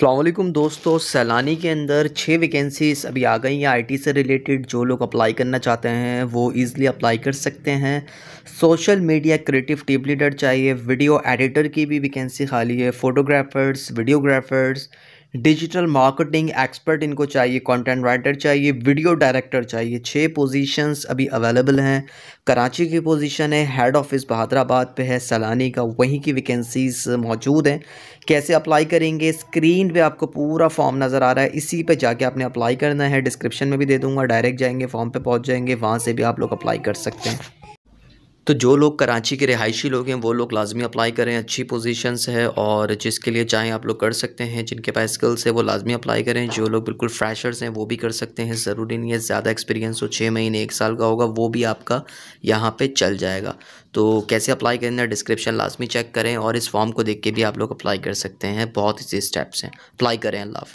अल्लाम दोस्तों सैलानी के अंदर छः वैकेंसीज अभी आ गई हैं आईटी से रिलेटेड जो लोग अप्लाई करना चाहते हैं वो ईज़िली अप्लाई कर सकते हैं social media creative team leader चाहिए वीडियो एडिटर की भी वैकेंसी खाली है photographers videographers digital marketing expert इनको चाहिए कंटेंट राइटर चाहिए वीडियो डायरेक्टर चाहिए छः पोजीशंस अभी अवेलेबल हैं कराची की पोजीशन है हेड ऑफिस बहादराबाद पे है सलानी का वहीं की वैकेंसीज मौजूद हैं कैसे अप्लाई करेंगे स्क्रीन पे आपको पूरा फॉर्म नज़र आ रहा है इसी पे जाके आपने अप्लाई करना है डिस्क्रिप्शन में भी दे दूँगा डायरेक्ट जाएंगे फॉर्म पर पहुँच जाएंगे वहाँ से भी आप लोग अप्लाई कर सकते हैं तो जो लोग कराची के रिहायशी लोग हैं वो लोग लाजमी अप्लाई करें अच्छी पोजीशंस है और जिसके लिए चाहें आप लोग कर सकते हैं जिनके पास स्किल्स है वो लाजमी अप्लाई करें जो लोग बिल्कुल फ्रेशर्स हैं वो भी कर सकते हैं ज़रूरी नहीं है ज़्यादा एक्सपीरियंस हो छः महीने एक साल का होगा वो भी आपका यहाँ पर चल जाएगा तो कैसे अप्लाई करना डिस्क्रिप्शन लाजमी चेक करें और इस फॉर्म को देख के भी आप लोग अप्लाई कर सकते हैं बहुत ही स्टेप्स हैं अप्लाई करें अल्लाह